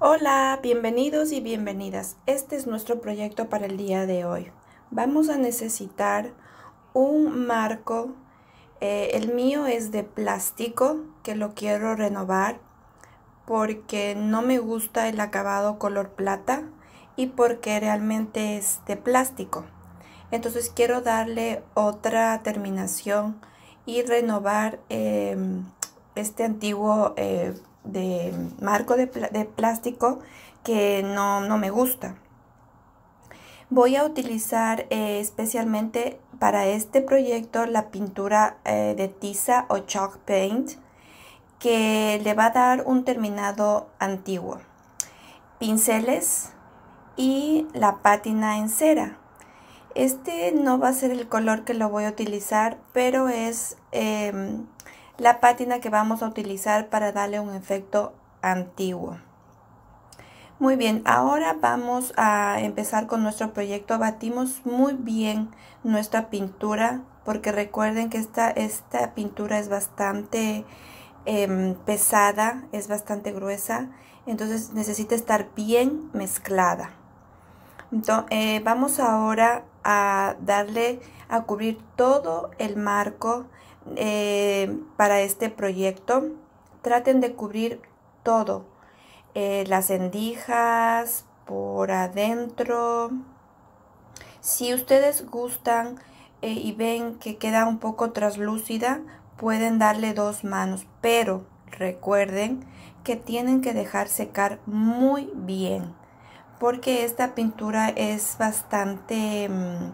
Hola, bienvenidos y bienvenidas. Este es nuestro proyecto para el día de hoy. Vamos a necesitar un marco. Eh, el mío es de plástico que lo quiero renovar porque no me gusta el acabado color plata y porque realmente es de plástico. Entonces quiero darle otra terminación y renovar em, este antiguo eh, de marco de, plástico que no, me gusta. Voy a utilizar eh, especialmente para este proyecto la pintura eh, de tiza o chalk paint que le va a dar un terminado antiguo. Pinceles y la pátina en cera. Este no va a ser el color que lo voy a utilizar, pero es em, la pátina que vamos a utilizar para darle un efecto antiguo. Muy bien, ahora vamos a empezar con nuestro proyecto. Batimos muy bien nuestra pintura porque recuerden que esta, esta pintura es bastante em, pesada, es bastante gruesa, entonces necesita estar bien mezclada. Entonces, eh, vamos ahora a darle a cubrir todo el marco eh, para este proyecto, traten de cubrir todo, eh, las endijas, por adentro. Si ustedes gustan eh, y ven que queda un poco traslúcida, pueden darle dos manos, pero recuerden que tienen que dejar secar muy bien, porque esta pintura es bastante... Mm,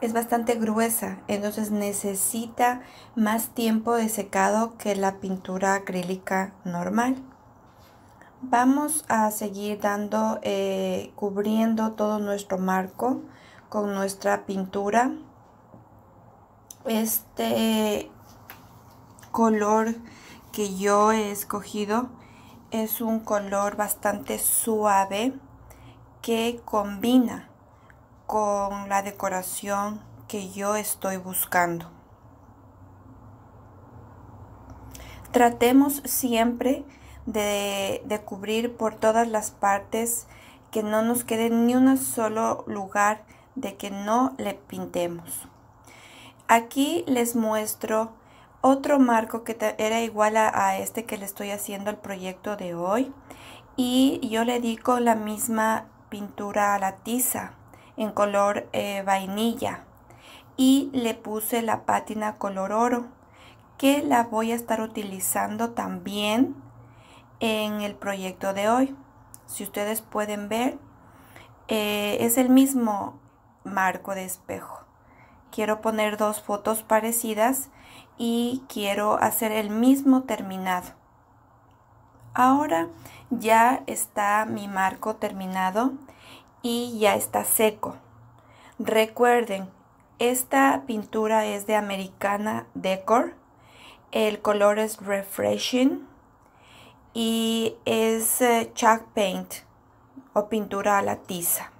es bastante gruesa, entonces necesita más tiempo de secado que la pintura acrílica normal. Vamos a seguir dando, eh, cubriendo todo nuestro marco con nuestra pintura. Este color que yo he escogido es un color bastante suave que combina con la decoración que yo estoy buscando. Tratemos siempre de, cubrir por todas las partes que no nos quede ni un solo lugar de que no le pintemos. Aquí les muestro otro marco que era igual a, este que le estoy haciendo al proyecto de hoy y yo le dedico la misma pintura a la tiza en color eh, vainilla y le puse la pátina color oro que la voy a estar utilizando también en el proyecto de hoy si ustedes pueden ver eh, es el mismo marco de espejo quiero poner dos fotos parecidas y quiero hacer el mismo terminado ahora ya está mi marco terminado y ya está seco. Recuerden, esta pintura es de Americana Decor. El color es Refreshing y es eh, chalk paint o pintura a la tiza.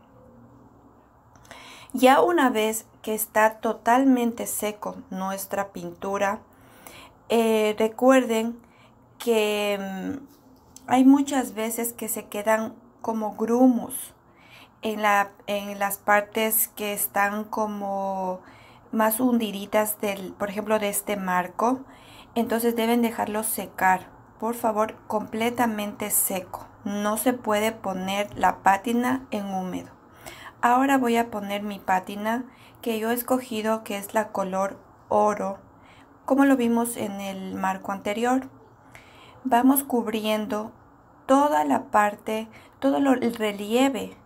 Ya una vez que está totalmente seco nuestra pintura, eh, recuerden que mm, hay muchas veces que se quedan como grumos en, la, en las partes que están como más hundidas del, por ejemplo, de este marco. Entonces deben dejarlo secar, por favor, completamente seco. No se puede poner la pátina en húmedo. Ahora voy a poner mi pátina que yo he escogido que es la color oro, como lo vimos en el marco anterior. Vamos cubriendo toda la parte, todo el relieve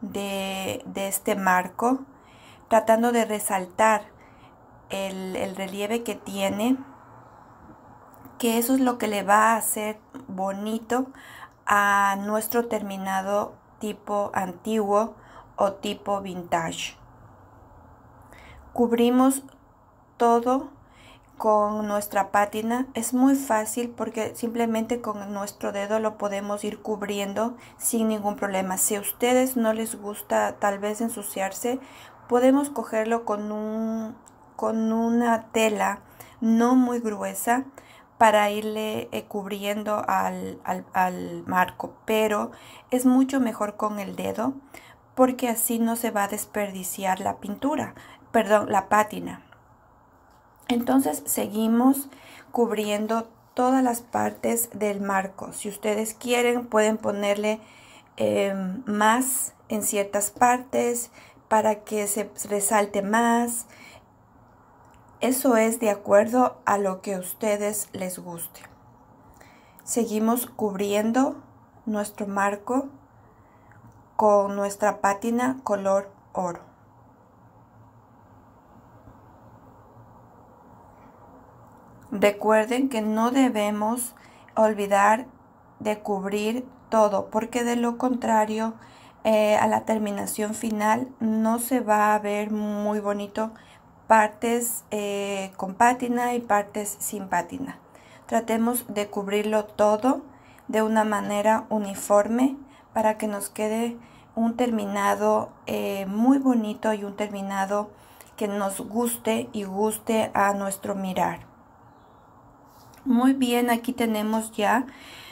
de, este marco, tratando de resaltar el, el relieve que tiene, que eso es lo que le va a hacer bonito a nuestro terminado tipo antiguo o tipo vintage. Cubrimos todo con nuestra pátina es muy fácil porque simplemente con nuestro dedo lo podemos ir cubriendo sin ningún problema. Si a ustedes no les gusta tal vez ensuciarse, podemos cogerlo con, un, con una tela no muy gruesa para irle eh, cubriendo al, al marco, pero es mucho mejor con el dedo porque así no se va a desperdiciar la pintura, perdón, la pátina. Entonces seguimos cubriendo todas las partes del marco. Si ustedes quieren pueden ponerle em, más en ciertas partes para que se resalte más. Eso es de acuerdo a lo que a ustedes les guste. Seguimos cubriendo nuestro marco con nuestra pátina color oro. Recuerden que no debemos olvidar de cubrir todo, porque de lo contrario eh, a la terminación final no se va a ver muy bonito partes eh, con pátina y partes sin pátina. Tratemos de cubrirlo todo de una manera uniforme para que nos quede un terminado eh, muy bonito y un terminado que nos guste y guste a nuestro mirar. Muy bien, aquí tenemos ya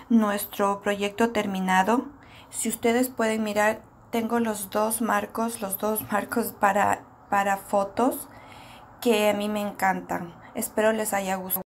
nuestro proyecto terminado. Si ustedes pueden mirar, tengo los dos marcos, los dos marcos para, para fotos que a mí me encantan. Espero les haya gustado.